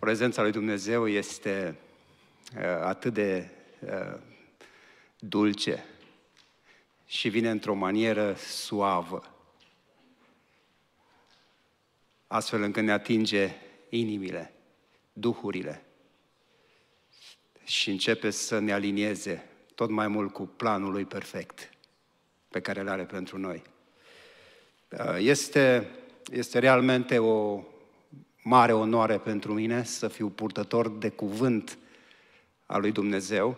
prezența lui Dumnezeu este uh, atât de uh, dulce și vine într-o manieră suavă, astfel încât ne atinge inimile, duhurile și începe să ne alinieze tot mai mult cu planul lui perfect pe care îl are pentru noi. Uh, este, este realmente o, mare onoare pentru mine să fiu purtător de cuvânt al lui Dumnezeu.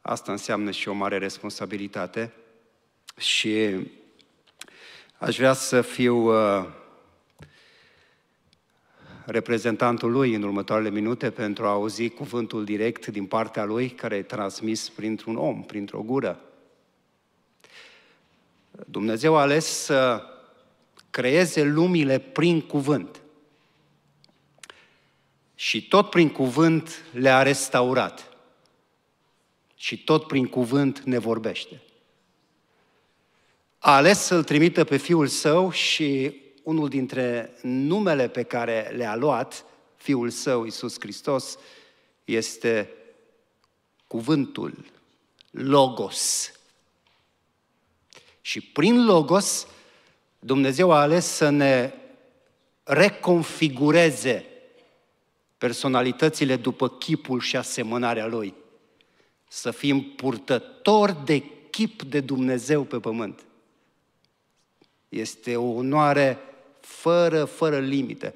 Asta înseamnă și o mare responsabilitate și aș vrea să fiu uh, reprezentantul lui în următoarele minute pentru a auzi cuvântul direct din partea lui care e transmis printr-un om, printr-o gură. Dumnezeu a ales să creeze lumile prin cuvânt. Și tot prin cuvânt le-a restaurat. Și tot prin cuvânt ne vorbește. A ales să-l trimită pe fiul său și unul dintre numele pe care le-a luat fiul său, Iisus Hristos, este cuvântul Logos. Și prin Logos, Dumnezeu a ales să ne reconfigureze personalitățile după chipul și asemănarea Lui. Să fim purtători de chip de Dumnezeu pe pământ. Este o onoare fără, fără limite.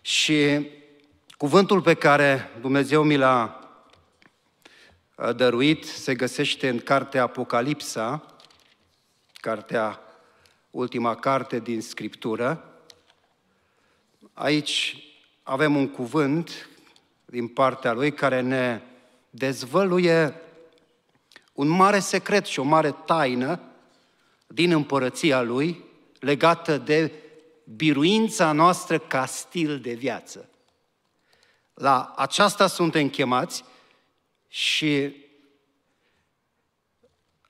Și cuvântul pe care Dumnezeu mi l-a dăruit se găsește în cartea Apocalipsa, cartea, ultima carte din Scriptură, Aici avem un cuvânt din partea lui care ne dezvăluie un mare secret și o mare taină din împărăția lui legată de biruința noastră ca stil de viață. La aceasta suntem chemați și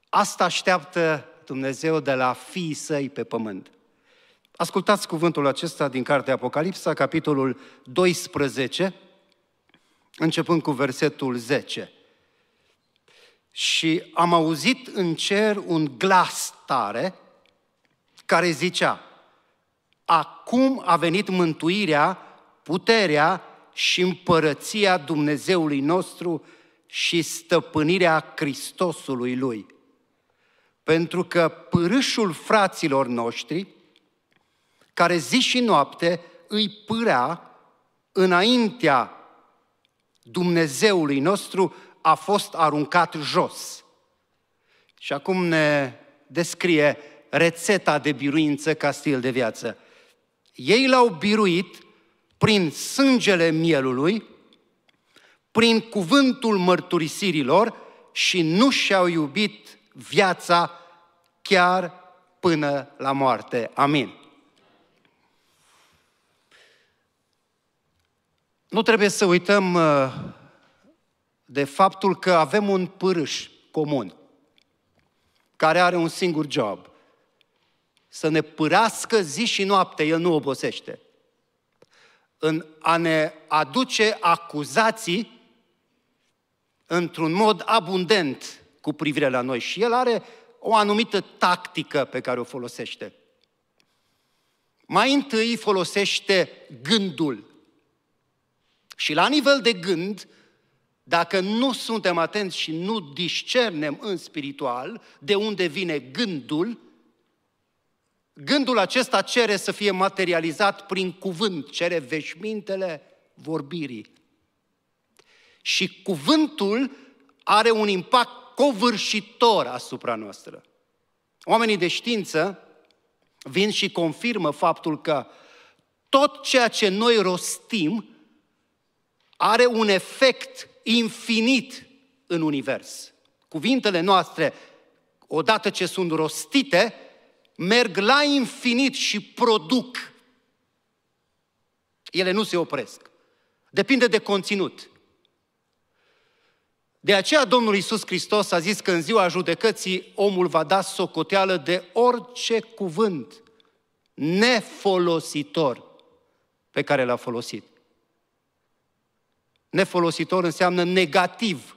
asta așteaptă Dumnezeu de la fiii săi pe pământ. Ascultați cuvântul acesta din cartea Apocalipsa, capitolul 12, începând cu versetul 10. Și am auzit în cer un glas tare care zicea, acum a venit mântuirea, puterea și împărăția Dumnezeului nostru și stăpânirea Hristosului Lui. Pentru că pârâșul fraților noștri, care zi și noapte îi pârea înaintea Dumnezeului nostru a fost aruncat jos. Și acum ne descrie rețeta de biruință ca stil de viață. Ei l-au biruit prin sângele mielului, prin cuvântul mărturisirilor și nu și-au iubit viața chiar până la moarte. Amin. Nu trebuie să uităm uh, de faptul că avem un pârâș comun care are un singur job. Să ne pârască zi și noapte, el nu obosește. În a ne aduce acuzații într-un mod abundent cu privire la noi. Și el are o anumită tactică pe care o folosește. Mai întâi folosește gândul și la nivel de gând, dacă nu suntem atenți și nu discernem în spiritual de unde vine gândul, gândul acesta cere să fie materializat prin cuvânt, cere veșmintele vorbirii. Și cuvântul are un impact covârșitor asupra noastră. Oamenii de știință vin și confirmă faptul că tot ceea ce noi rostim are un efect infinit în univers. Cuvintele noastre, odată ce sunt rostite, merg la infinit și produc. Ele nu se opresc. Depinde de conținut. De aceea Domnul Isus Hristos a zis că în ziua judecății omul va da socoteală de orice cuvânt nefolositor pe care l-a folosit. Nefolositor înseamnă negativ,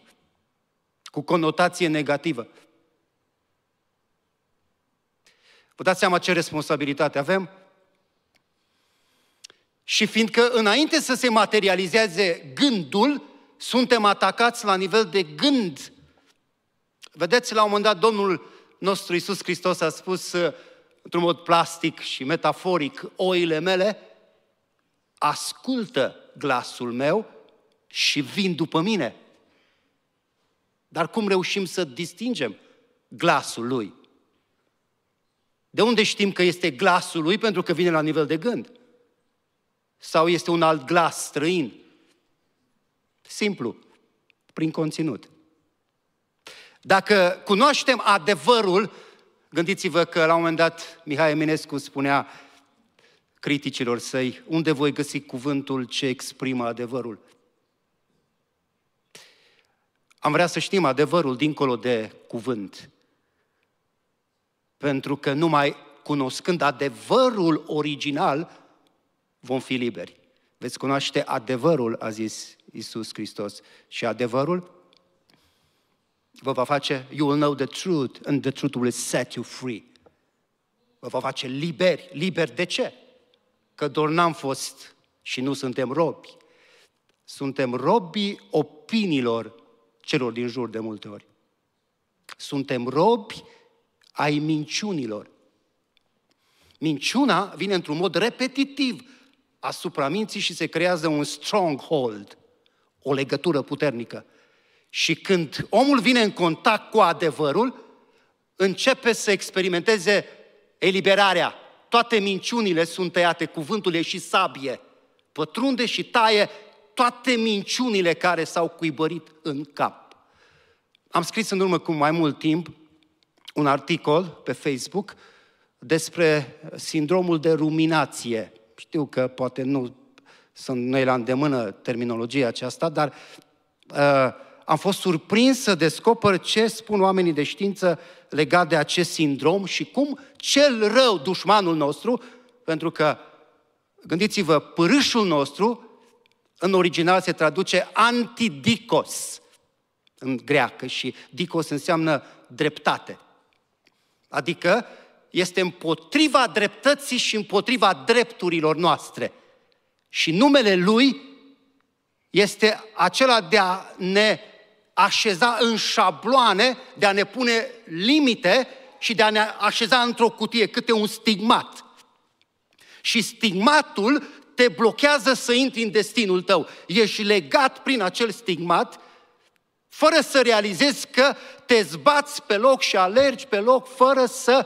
cu conotație negativă. Vă dați seama ce responsabilitate avem? Și fiindcă înainte să se materializeze gândul, suntem atacați la nivel de gând. Vedeți, la un moment dat, Domnul nostru Iisus Hristos a spus uh, într-un mod plastic și metaforic, oile mele ascultă glasul meu și vin după mine. Dar cum reușim să distingem glasul lui? De unde știm că este glasul lui? Pentru că vine la nivel de gând. Sau este un alt glas străin? Simplu, prin conținut. Dacă cunoaștem adevărul, gândiți-vă că la un moment dat Mihai Eminescu spunea criticilor săi, unde voi găsi cuvântul ce exprimă adevărul? Am vrea să știm adevărul dincolo de cuvânt. Pentru că numai cunoscând adevărul original, vom fi liberi. Veți cunoaște adevărul, a zis Isus Hristos. Și adevărul vă va face, you will know the truth and the truth will set you free. Vă va face liberi. Liberi de ce? Că doar n-am fost și nu suntem robi. Suntem robii opiniilor celor din jur de multe ori. Suntem robi ai minciunilor. Minciuna vine într-un mod repetitiv asupra minții și se creează un stronghold, o legătură puternică. Și când omul vine în contact cu adevărul, începe să experimenteze eliberarea. Toate minciunile sunt tăiate, cuvântul e și sabie. Pătrunde și taie toate minciunile care s-au cuibărit în cap. Am scris în urmă cu mai mult timp un articol pe Facebook despre sindromul de ruminație. Știu că poate nu sunt noi la îndemână terminologia aceasta, dar uh, am fost surprins să descoper ce spun oamenii de știință legat de acest sindrom și cum cel rău, dușmanul nostru, pentru că, gândiți-vă, pârâșul nostru, în original se traduce antidicos, în greacă și dicos înseamnă dreptate. Adică este împotriva dreptății și împotriva drepturilor noastre. Și numele lui este acela de a ne așeza în șabloane, de a ne pune limite și de a ne așeza într-o cutie, câte un stigmat. Și stigmatul te blochează să intri în destinul tău. Ești legat prin acel stigmat fără să realizezi că te zbați pe loc și alergi pe loc fără să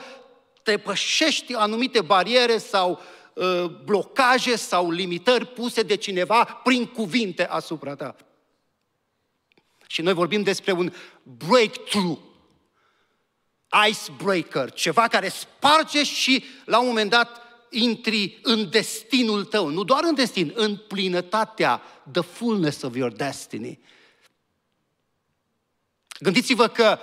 te pășești anumite bariere sau uh, blocaje sau limitări puse de cineva prin cuvinte asupra ta. Și noi vorbim despre un breakthrough, icebreaker, ceva care sparge și la un moment dat intri în destinul tău, nu doar în destin, în plinătatea, the fullness of your destiny. Gândiți-vă că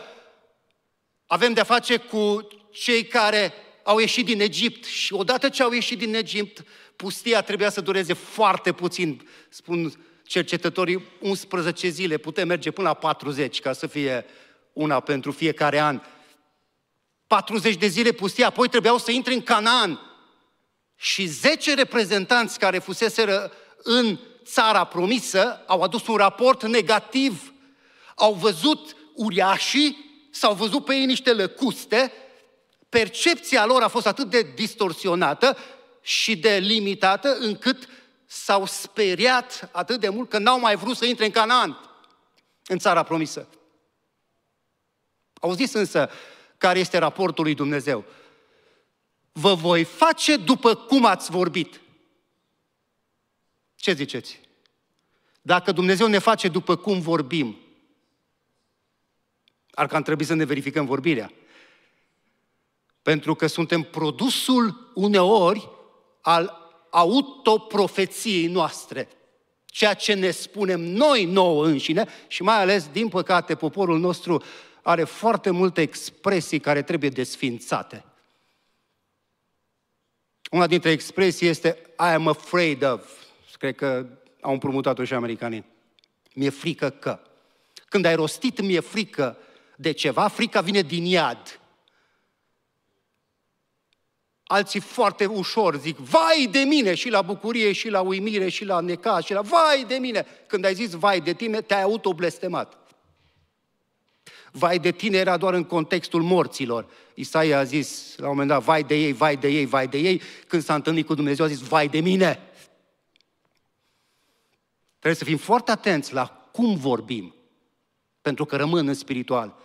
avem de-a face cu cei care au ieșit din Egipt și odată ce au ieșit din Egipt, pustia trebuia să dureze foarte puțin, spun cercetătorii, 11 zile, putem merge până la 40 ca să fie una pentru fiecare an. 40 de zile pustia, apoi trebuiau să intre în Canaan. Și 10 reprezentanți care fuseseră în țara promisă au adus un raport negativ. Au văzut uriașii s-au văzut pe ei niște lăcuste, percepția lor a fost atât de distorsionată și de limitată încât s-au speriat atât de mult că n-au mai vrut să intre în Canaan, în țara promisă. Au zis însă care este raportul lui Dumnezeu. Vă voi face după cum ați vorbit. Ce ziceți? Dacă Dumnezeu ne face după cum vorbim, ar am trebui să ne verificăm vorbirea. Pentru că suntem produsul uneori al autoprofeției noastre. Ceea ce ne spunem noi nouă înșine și mai ales, din păcate, poporul nostru are foarte multe expresii care trebuie desfințate. Una dintre expresii este I am afraid of. Cred că au împrumutat-o și americanii. Mi-e frică că. Când ai rostit mi-e frică, de ceva, frica vine din iad. Alții foarte ușor zic, vai de mine, și la bucurie, și la uimire, și la necaz, și la vai de mine. Când ai zis vai de tine, te-ai autoblestemat. Vai de tine era doar în contextul morților. Isaia a zis la un moment dat, vai de ei, vai de ei, vai de ei. Când s-a întâlnit cu Dumnezeu a zis, vai de mine. Trebuie să fim foarte atenți la cum vorbim, pentru că rămân în spiritual.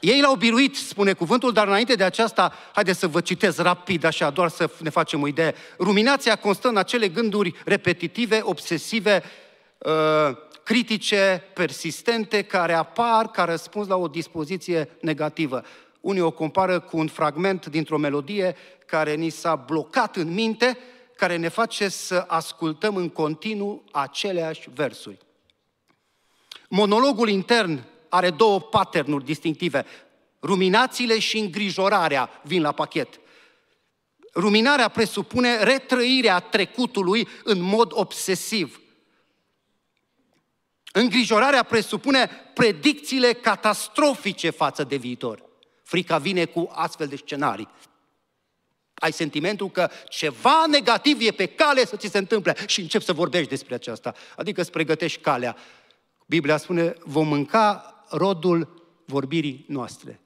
Ei l-au biruit, spune cuvântul, dar înainte de aceasta, haideți să vă citesc rapid, așa, doar să ne facem o idee. Ruminația constă în acele gânduri repetitive, obsesive, uh, critice, persistente, care apar ca răspuns la o dispoziție negativă. Unii o compară cu un fragment dintr-o melodie care ni s-a blocat în minte, care ne face să ascultăm în continuu aceleași versuri. Monologul intern are două patternuri distinctive. Ruminațiile și îngrijorarea vin la pachet. Ruminarea presupune retrăirea trecutului în mod obsesiv. Îngrijorarea presupune predicțiile catastrofice față de viitor. Frica vine cu astfel de scenarii. Ai sentimentul că ceva negativ e pe cale să ți se întâmple și începi să vorbești despre aceasta. Adică îți pregătești calea. Biblia spune, vom mânca rodul vorbirii noastre.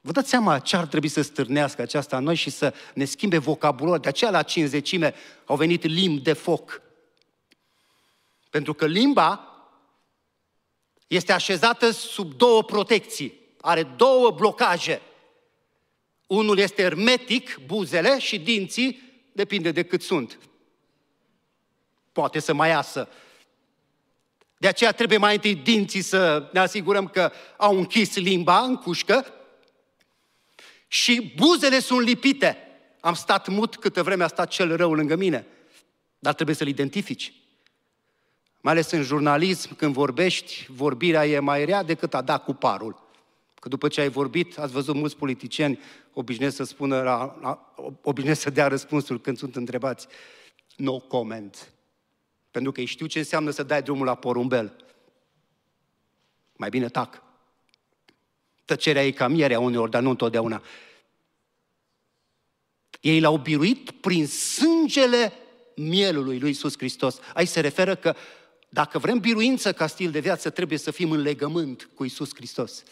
Vă dați seama ce ar trebui să stârnească aceasta în noi și să ne schimbe vocabularul. De aceea la cinzecime au venit limbi de foc. Pentru că limba este așezată sub două protecții. Are două blocaje. Unul este hermetic, buzele și dinții, depinde de cât sunt. Poate să mai iasă de aceea trebuie mai întâi dinții să ne asigurăm că au închis limba în cușcă și buzele sunt lipite. Am stat mut câtă vreme a stat cel rău lângă mine, dar trebuie să-l identifici. Mai ales în jurnalism, când vorbești, vorbirea e mai rea decât a da cu parul. Că după ce ai vorbit, ați văzut mulți politicieni obișnuiesc să spună, la, la, obișnuiesc să dea răspunsul când sunt întrebați. No comment. Pentru că ei știu ce înseamnă să dai drumul la porumbel. Mai bine tac. Tăcerea e cam ierea uneori, dar nu întotdeauna. Ei l-au biruit prin sângele mielului lui Iisus Hristos. Aici se referă că dacă vrem biruință ca stil de viață, trebuie să fim în legământ cu Iisus Hristos.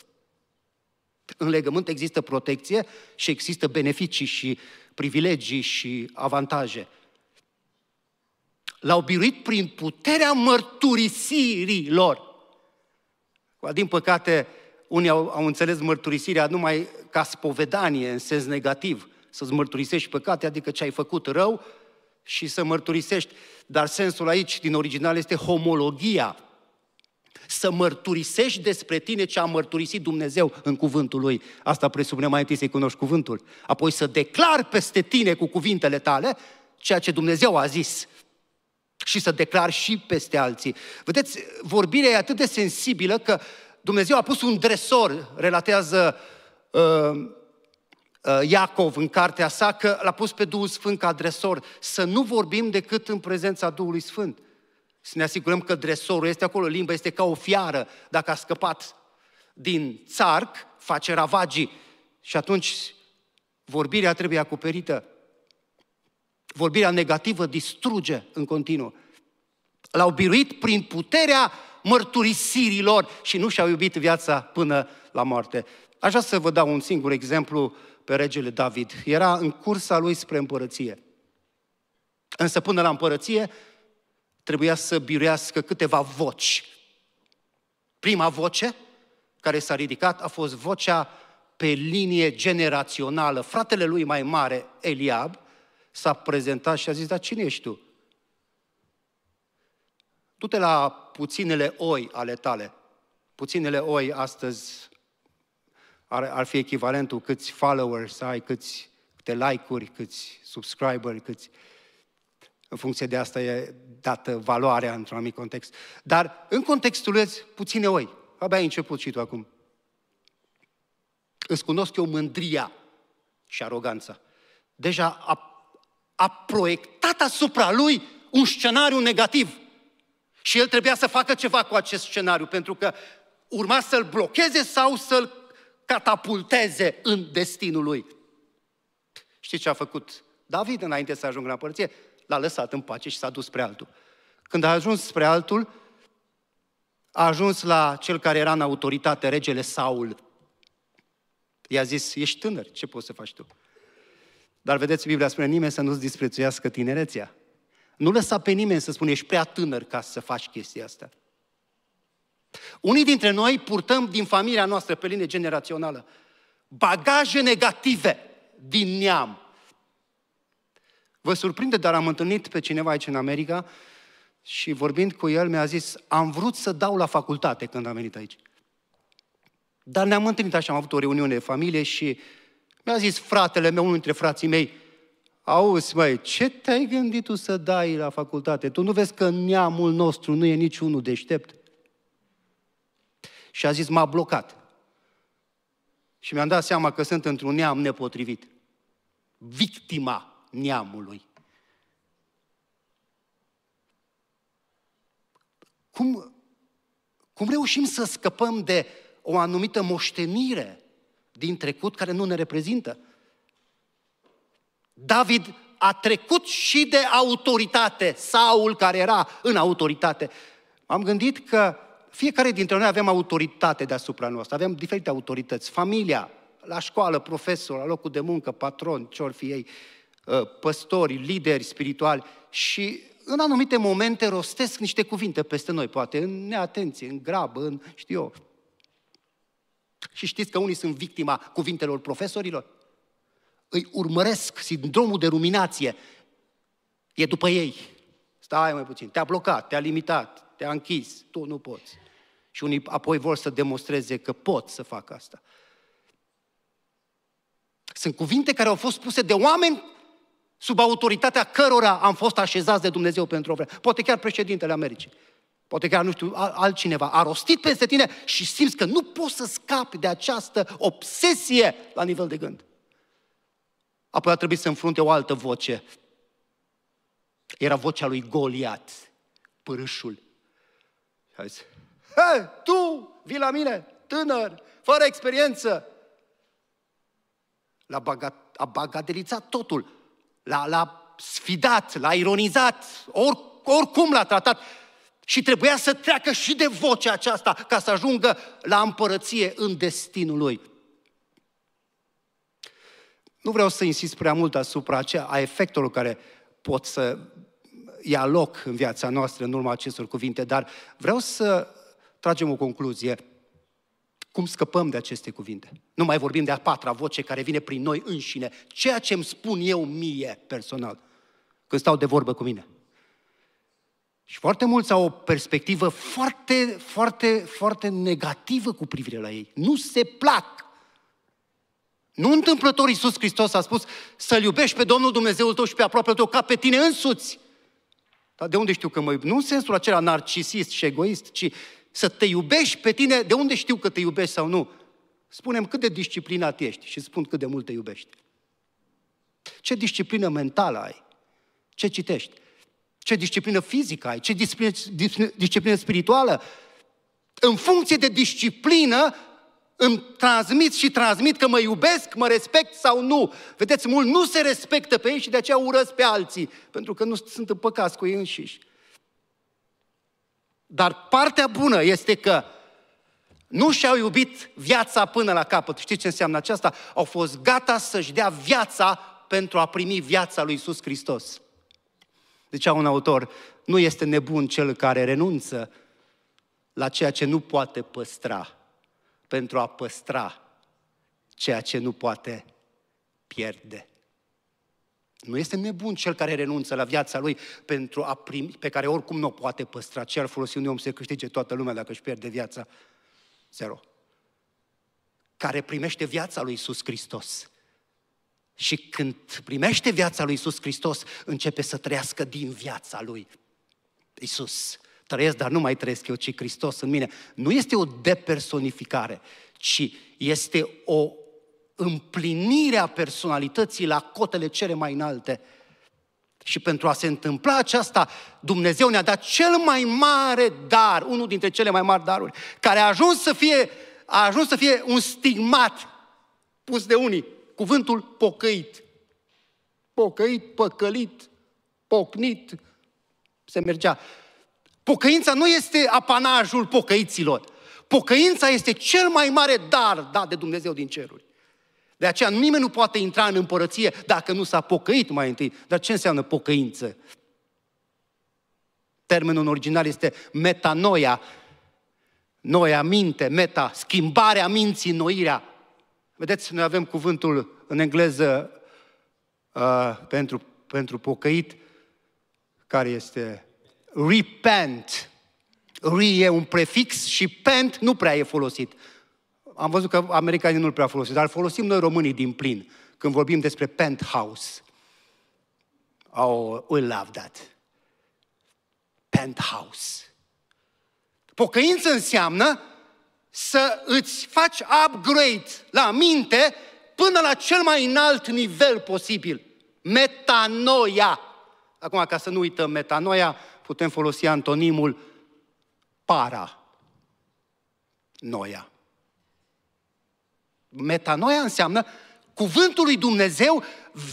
În legământ există protecție și există beneficii și privilegii și avantaje. L-au biruit prin puterea mărturisirilor. Din păcate, unii au, au înțeles mărturisirea numai ca spovedanie, în sens negativ, să-ți mărturisești păcate, adică ce ai făcut rău și să mărturisești. Dar sensul aici, din original, este homologia. Să mărturisești despre tine ce a mărturisit Dumnezeu în cuvântul Lui. Asta presupune mai întâi să-i cunoști cuvântul. Apoi să declar peste tine cu cuvintele tale ceea ce Dumnezeu a zis și să declar și peste alții. Vedeți, vorbirea e atât de sensibilă că Dumnezeu a pus un dresor, relatează uh, uh, Iacov în cartea sa că l-a pus pe Duhul Sfânt ca dresor. Să nu vorbim decât în prezența Duhului Sfânt. Să ne asigurăm că dresorul este acolo, limba este ca o fiară. Dacă a scăpat din țarc, face ravagii. Și atunci vorbirea trebuie acoperită vorbirea negativă distruge în continuu. L-au biruit prin puterea mărturisirilor și nu și-au iubit viața până la moarte. Aș vrea să vă dau un singur exemplu pe regele David. Era în cursa lui spre împărăție. Însă până la împărăție trebuia să biruiască câteva voci. Prima voce care s-a ridicat a fost vocea pe linie generațională. Fratele lui mai mare, Eliab, s-a prezentat și a zis, dar cine ești tu? Du-te la puținele oi ale tale. Puținele oi astăzi ar, ar fi echivalentul câți followers ai, câți câte like-uri, câți subscriberi, câți... În funcție de asta e dată valoarea într-un anumit context. Dar în contextul lui puține oi. Abia ai început și tu acum. Îți cunosc eu mândria și aroganța. Deja a a proiectat asupra lui un scenariu negativ. Și el trebuia să facă ceva cu acest scenariu, pentru că urma să-l blocheze sau să-l catapulteze în destinul lui. Știți ce a făcut David înainte să ajungă la împărăție? L-a lăsat în pace și s-a dus spre altul. Când a ajuns spre altul, a ajuns la cel care era în autoritate, regele Saul. I-a zis, ești tânăr, ce poți să faci tu? Dar vedeți, Biblia spune, nimeni să nu-ți disprețuiască tinerețea. Nu lăsa pe nimeni să spune, ești prea tânăr ca să faci chestia asta. Unii dintre noi purtăm din familia noastră, pe linie generațională, bagaje negative din neam. Vă surprinde, dar am întâlnit pe cineva aici în America și vorbind cu el mi-a zis, am vrut să dau la facultate când am venit aici. Dar ne-am întâlnit așa, am avut o reuniune de familie și uh, mi-a zis fratele meu, unul dintre frații mei, auzi măi, ce te-ai gândit tu să dai la facultate? Tu nu vezi că neamul nostru nu e niciunul deștept? Și a zis, m-a blocat. Și mi-am dat seama că sunt într-un neam nepotrivit. Victima neamului. Cum, cum reușim să scăpăm de o anumită moștenire din trecut care nu ne reprezintă. David a trecut și de autoritate, Saul care era în autoritate. Am gândit că fiecare dintre noi avem autoritate deasupra noastră, avem diferite autorități, familia, la școală, profesor, la locul de muncă, patron, ce fi ei, ă, păstori, lideri spirituali și în anumite momente rostesc niște cuvinte peste noi, poate în neatenție, în grabă, în, știu eu, și știți că unii sunt victima cuvintelor profesorilor? Îi urmăresc sindromul de ruminație. E după ei. Stai mai puțin. Te-a blocat, te-a limitat, te-a închis. Tu nu poți. Și unii apoi vor să demonstreze că pot să facă asta. Sunt cuvinte care au fost spuse de oameni sub autoritatea cărora am fost așezați de Dumnezeu pentru o vreme. Poate chiar președintele Americii. Poate că nu știu, altcineva a rostit peste tine și simți că nu poți să scapi de această obsesie la nivel de gând. Apoi a trebuit să înfrunte o altă voce. Era vocea lui Goliat, părâșul. Și a zis, tu vii la mine, tânăr, fără experiență. L-a bagat, a bagatelizat totul. L-a, l-a sfidat, l-a ironizat, oricum l-a tratat. Și trebuia să treacă și de vocea aceasta ca să ajungă la împărăție în destinul lui. Nu vreau să insist prea mult asupra aceea, a efectelor care pot să ia loc în viața noastră în urma acestor cuvinte, dar vreau să tragem o concluzie. Cum scăpăm de aceste cuvinte? Nu mai vorbim de a patra voce care vine prin noi înșine, ceea ce îmi spun eu mie personal, când stau de vorbă cu mine. Și foarte mulți au o perspectivă foarte, foarte, foarte negativă cu privire la ei. Nu se plac. Nu întâmplător Iisus Hristos a spus să-L iubești pe Domnul Dumnezeul tău și pe aproape tău ca pe tine însuți. Dar de unde știu că mă iubesc? Nu în sensul acela narcisist și egoist, ci să te iubești pe tine, de unde știu că te iubești sau nu? Spunem cât de disciplinat ești și spun cât de mult te iubești. Ce disciplină mentală ai? Ce citești? ce disciplină fizică ai, ce disciplină, disciplină, disciplină spirituală. În funcție de disciplină, îmi transmit și transmit că mă iubesc, mă respect sau nu. Vedeți, mult nu se respectă pe ei și de aceea urăsc pe alții, pentru că nu sunt împăcați cu ei înșiși. Dar partea bună este că nu și-au iubit viața până la capăt. Știți ce înseamnă aceasta? Au fost gata să-și dea viața pentru a primi viața lui Iisus Hristos. Zicea un autor, nu este nebun cel care renunță la ceea ce nu poate păstra pentru a păstra ceea ce nu poate pierde. Nu este nebun cel care renunță la viața lui pentru a primi, pe care oricum nu o poate păstra. Ce ar folosi unui om să câștige toată lumea dacă își pierde viața? Zero. Care primește viața lui Iisus Hristos și când primește viața lui Isus Hristos, începe să trăiască din viața lui Isus. Trăiesc, dar nu mai trăiesc eu, ci Hristos în mine. Nu este o depersonificare, ci este o împlinire a personalității la cotele cele mai înalte. Și pentru a se întâmpla aceasta, Dumnezeu ne-a dat cel mai mare dar, unul dintre cele mai mari daruri, care a ajuns să fie, a ajuns să fie un stigmat pus de unii cuvântul pocăit. Pocăit, păcălit, pocnit, se mergea. Pocăința nu este apanajul pocăiților. Pocăința este cel mai mare dar dat de Dumnezeu din ceruri. De aceea nimeni nu poate intra în împărăție dacă nu s-a pocăit mai întâi. Dar ce înseamnă pocăință? Termenul în original este metanoia, noia minte, meta, schimbarea minții, noirea Vedeți, noi avem cuvântul în engleză uh, pentru, pentru pocăit, care este repent. Re e un prefix și pent nu prea e folosit. Am văzut că americanii nu-l prea folosesc, dar folosim noi românii din plin când vorbim despre penthouse. Oh, we love that. Penthouse. Pocăință înseamnă să îți faci upgrade la minte până la cel mai înalt nivel posibil. Metanoia. Acum, ca să nu uităm metanoia, putem folosi antonimul para. Noia. Metanoia înseamnă cuvântul lui Dumnezeu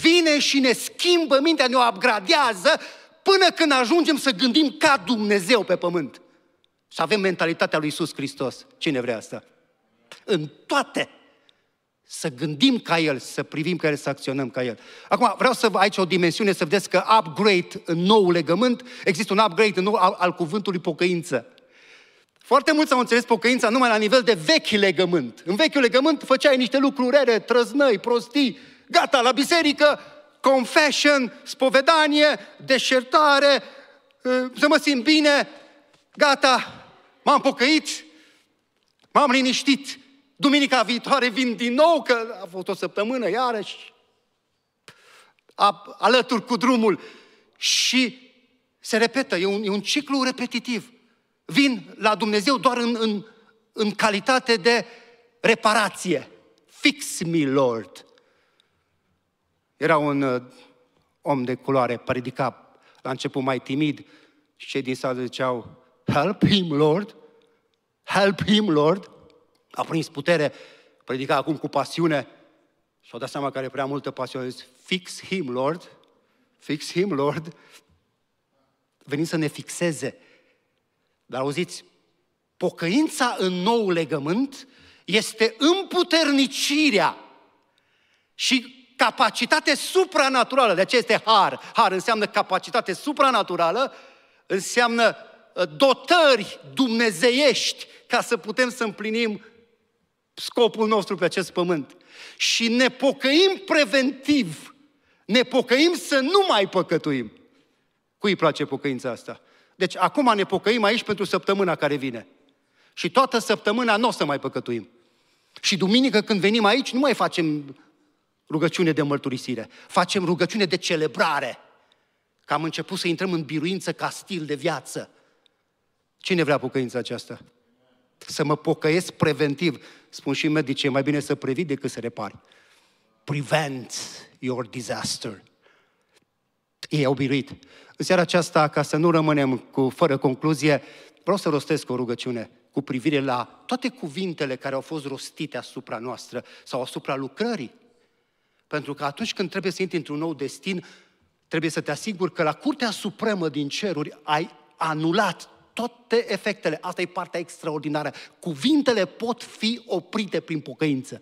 vine și ne schimbă mintea, ne o upgradează până când ajungem să gândim ca Dumnezeu pe pământ. Să avem mentalitatea lui Isus Hristos. Cine vrea asta? În toate. Să gândim ca El, să privim ca El, să acționăm ca El. Acum vreau să vă aici o dimensiune, să vedeți că upgrade în nou legământ, există un upgrade în nou al, al cuvântului pocăință. Foarte mulți au înțeles pocăința numai la nivel de vechi legământ. În vechiul legământ făceai niște lucruri rele, trăznăi, prostii, gata, la biserică, confession, spovedanie, deșertare, ă, să mă simt bine, gata, M-am pocăit, m-am liniștit. Duminica viitoare vin din nou, că a fost o săptămână iarăși, a, alături cu drumul. Și se repetă, e un, e un ciclu repetitiv. Vin la Dumnezeu doar în, în, în calitate de reparație. Fix me, Lord. Era un uh, om de culoare, predica la început mai timid și cei din sală ziceau, help him, Lord, help him, Lord. A prins putere, predica acum cu pasiune și au dat seama că are prea multă pasiune. Zis, fix him, Lord, fix him, Lord. Venim să ne fixeze. Dar auziți, pocăința în nou legământ este împuternicirea și capacitate supranaturală, de aceea este har. Har înseamnă capacitate supranaturală, înseamnă Ă, dotări dumnezeiești ca să putem să împlinim scopul nostru pe acest pământ. Și ne pocăim preventiv, ne pocăim să nu mai păcătuim. Cui îi place pocăința asta? Deci acum ne pocăim aici pentru săptămâna care vine. Și toată săptămâna nu o să mai păcătuim. Și duminică când venim aici nu mai facem rugăciune de mărturisire, facem rugăciune de celebrare. Că am început să intrăm în biruință ca stil de viață. Cine vrea pocăința aceasta? Să mă pocăiesc preventiv. Spun și medicii, mai bine să previi decât să repari. Prevent your disaster. Ei au biruit. În seara aceasta, ca să nu rămânem cu, fără concluzie, vreau să rostesc o rugăciune cu privire la toate cuvintele care au fost rostite asupra noastră sau asupra lucrării. Pentru că atunci când trebuie să intri într-un nou destin, trebuie să te asiguri că la Curtea Supremă din Ceruri ai anulat toate efectele. Asta e partea extraordinară. Cuvintele pot fi oprite prin pocăință.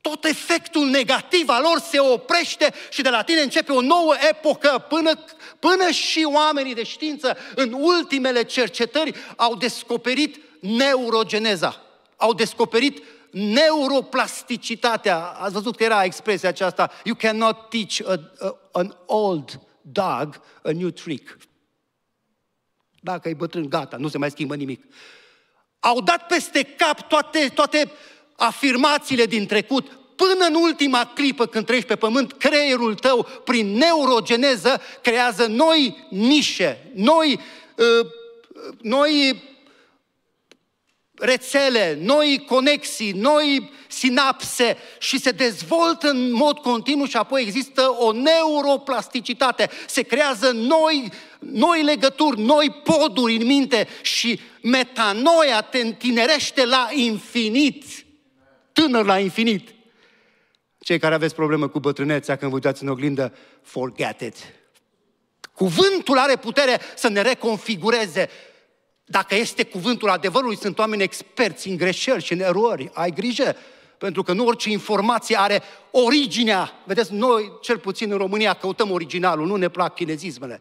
Tot efectul negativ al lor se oprește și de la tine începe o nouă epocă până, până și oamenii de știință în ultimele cercetări au descoperit neurogeneza. Au descoperit neuroplasticitatea. Ați văzut că era expresia aceasta, you cannot teach a, a, an old dog a new trick. Dacă e bătrân, gata, nu se mai schimbă nimic. Au dat peste cap toate, toate afirmațiile din trecut, până în ultima clipă când treci pe pământ, creierul tău, prin neurogeneză, creează noi nișe, noi, uh, uh noi rețele, noi conexii, noi sinapse și se dezvoltă în mod continuu și apoi există o neuroplasticitate. Se creează noi, noi legături, noi poduri în minte și metanoia te întinerește la infinit. Tânăr la infinit. Cei care aveți problemă cu bătrânețea când vă uitați în oglindă, forget it. Cuvântul are putere să ne reconfigureze dacă este cuvântul adevărului, sunt oameni experți în greșeli și în erori. Ai grijă, pentru că nu orice informație are originea. Vedeți, noi, cel puțin în România, căutăm originalul, nu ne plac chinezismele.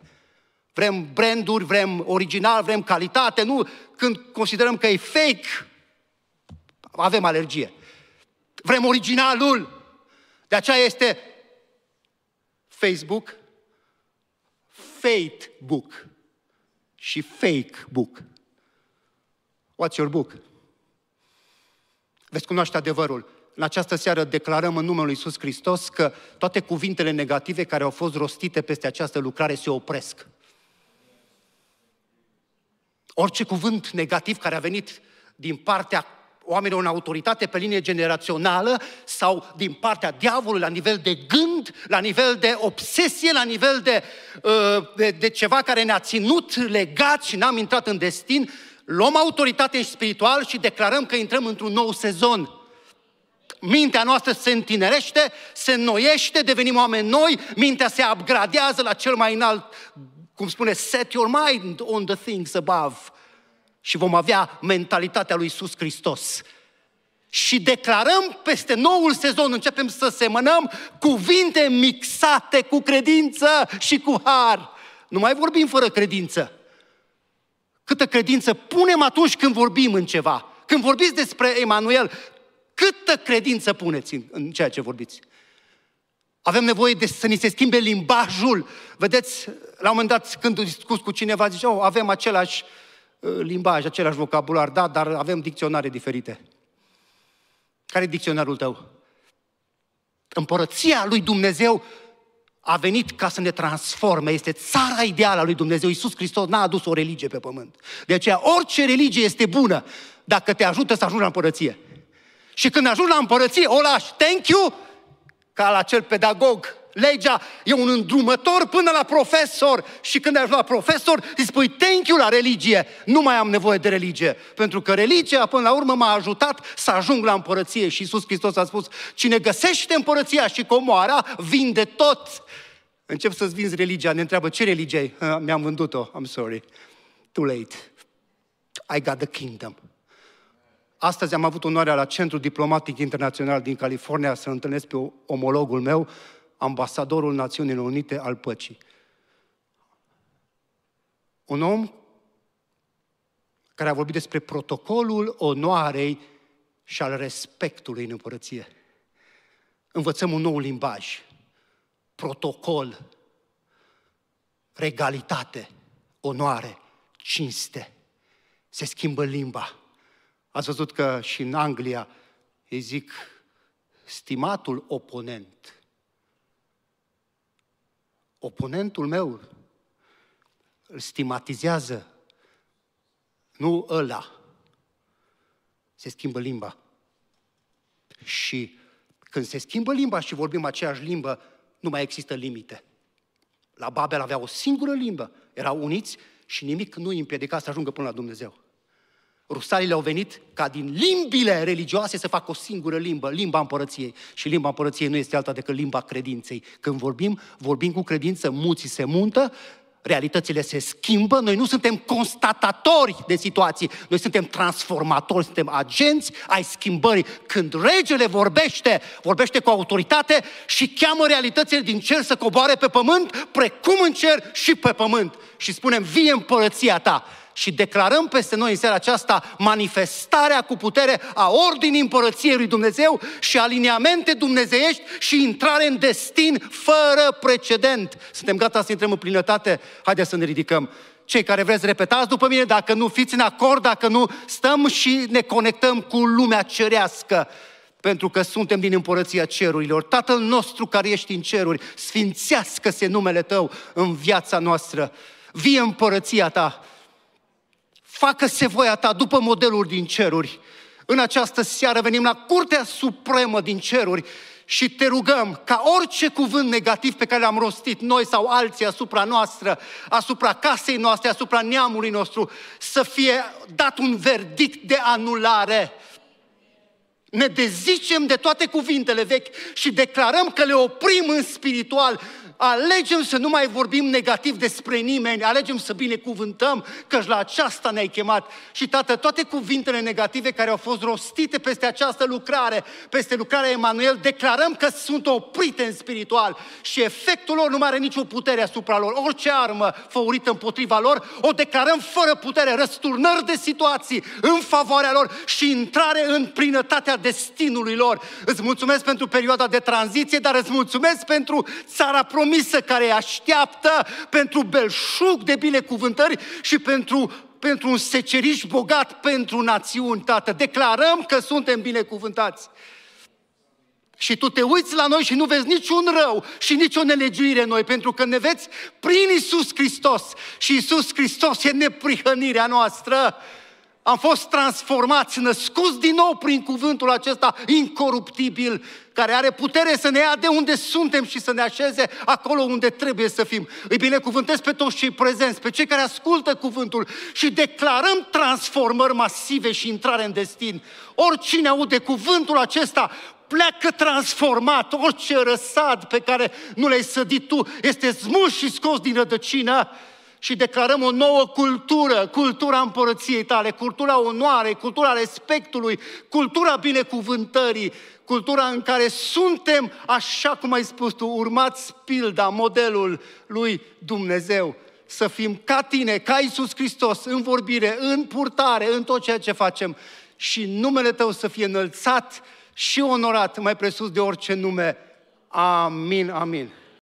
Vrem branduri, vrem original, vrem calitate, nu când considerăm că e fake, avem alergie. Vrem originalul. De aceea este Facebook, Fatebook și Fakebook. What's your book? Veți cunoaște adevărul. În această seară declarăm în numele Lui Iisus Hristos că toate cuvintele negative care au fost rostite peste această lucrare se opresc. Orice cuvânt negativ care a venit din partea oamenilor în autoritate pe linie generațională sau din partea diavolului la nivel de gând, la nivel de obsesie, la nivel de, uh, de, de ceva care ne-a ținut legat și n-am intrat în destin, luăm autoritate spiritual și declarăm că intrăm într-un nou sezon. Mintea noastră se întinerește, se noiește, devenim oameni noi, mintea se upgradează la cel mai înalt, cum spune, set your mind on the things above. Și vom avea mentalitatea lui Iisus Hristos. Și declarăm peste noul sezon, începem să semănăm cuvinte mixate cu credință și cu har. Nu mai vorbim fără credință câtă credință punem atunci când vorbim în ceva. Când vorbiți despre Emanuel, câtă credință puneți în, în ceea ce vorbiți. Avem nevoie de să ni se schimbe limbajul. Vedeți, la un moment dat, când discut cu cineva, zice, oh, avem același uh, limbaj, același vocabular, da, dar avem dicționare diferite. Care e dicționarul tău? Împărăția lui Dumnezeu a venit ca să ne transforme, este țara ideală a lui Dumnezeu. Iisus Hristos n-a adus o religie pe pământ. De aceea orice religie este bună dacă te ajută să ajungi la împărăție. Și când ajungi la împărăție, o lași, thank you, ca la cel pedagog. Legea e un îndrumător până la profesor și când ajungi la profesor îi spui thank you la religie, nu mai am nevoie de religie, pentru că religia până la urmă m-a ajutat să ajung la împărăție și Iisus Hristos a spus, cine găsește împărăția și comoara, vinde tot încep să-ți vinzi religia, ne întreabă ce religie ai? mi-am vândut-o, I'm sorry. Too late. I got the kingdom. Astăzi am avut onoarea la Centrul Diplomatic Internațional din California să întâlnesc pe omologul meu, ambasadorul Națiunilor Unite al Păcii. Un om care a vorbit despre protocolul onoarei și al respectului în împărăție. Învățăm un nou limbaj protocol, regalitate, onoare, cinste. Se schimbă limba. Ați văzut că și în Anglia îi zic stimatul oponent. Oponentul meu îl stigmatizează, nu ăla. Se schimbă limba. Și când se schimbă limba și vorbim aceeași limbă, nu mai există limite. La Babel avea o singură limbă, erau uniți și nimic nu îi împiedica să ajungă până la Dumnezeu. Rusalile au venit ca din limbile religioase să facă o singură limbă, limba împărăției. Și limba împărăției nu este alta decât limba credinței. Când vorbim, vorbim cu credință, muții se muntă, realitățile se schimbă, noi nu suntem constatatori de situații, noi suntem transformatori, suntem agenți ai schimbării. Când regele vorbește, vorbește cu autoritate și cheamă realitățile din cer să coboare pe pământ, precum în cer și pe pământ. Și spunem, vie împărăția ta și declarăm peste noi în seara aceasta manifestarea cu putere a ordinii împărăției lui Dumnezeu și aliniamente dumnezeiești și intrare în destin fără precedent. Suntem gata să intrăm în plinătate? Haideți să ne ridicăm. Cei care vreți, repetați după mine, dacă nu fiți în acord, dacă nu stăm și ne conectăm cu lumea cerească pentru că suntem din împărăția cerurilor. Tatăl nostru care ești în ceruri, sfințească-se numele Tău în viața noastră. Vie împărăția Ta, facă-se voia ta după modelul din ceruri. În această seară venim la Curtea Supremă din ceruri și te rugăm ca orice cuvânt negativ pe care l-am rostit noi sau alții asupra noastră, asupra casei noastre, asupra neamului nostru, să fie dat un verdict de anulare. Ne dezicem de toate cuvintele vechi și declarăm că le oprim în spiritual Alegem să nu mai vorbim negativ despre nimeni, alegem să binecuvântăm, căci la aceasta ne-ai chemat. Și, Tată, toate cuvintele negative care au fost rostite peste această lucrare, peste lucrarea Emanuel, declarăm că sunt oprite în spiritual și efectul lor nu mai are nicio putere asupra lor. Orice armă făurită împotriva lor, o declarăm fără putere, răsturnări de situații în favoarea lor și intrare în plinătatea destinului lor. Îți mulțumesc pentru perioada de tranziție, dar îți mulțumesc pentru țara promisă promisă care îi așteaptă pentru belșug de binecuvântări și pentru pentru un seceriș bogat pentru națiuni, Tată. Declarăm că suntem binecuvântați. Și tu te uiți la noi și nu vezi niciun rău și nicio nelegiuire în noi, pentru că ne vezi prin Isus Hristos. Și Isus Hristos e neprihănirea noastră. Am fost transformați, născuți din nou prin cuvântul acesta incoruptibil, care are putere să ne ia de unde suntem și să ne așeze acolo unde trebuie să fim. Îi binecuvântez pe toți cei prezenți, pe cei care ascultă cuvântul și declarăm transformări masive și intrare în destin. Oricine aude cuvântul acesta pleacă transformat, orice răsad pe care nu l-ai sădit tu este smuls și scos din rădăcină și declarăm o nouă cultură, cultura împărăției tale, cultura onoarei, cultura respectului, cultura binecuvântării, cultura în care suntem, așa cum ai spus tu, urmați pilda, modelul lui Dumnezeu. Să fim ca tine, ca Iisus Hristos, în vorbire, în purtare, în tot ceea ce facem și numele tău să fie înălțat și onorat mai presus de orice nume. Amin, amin.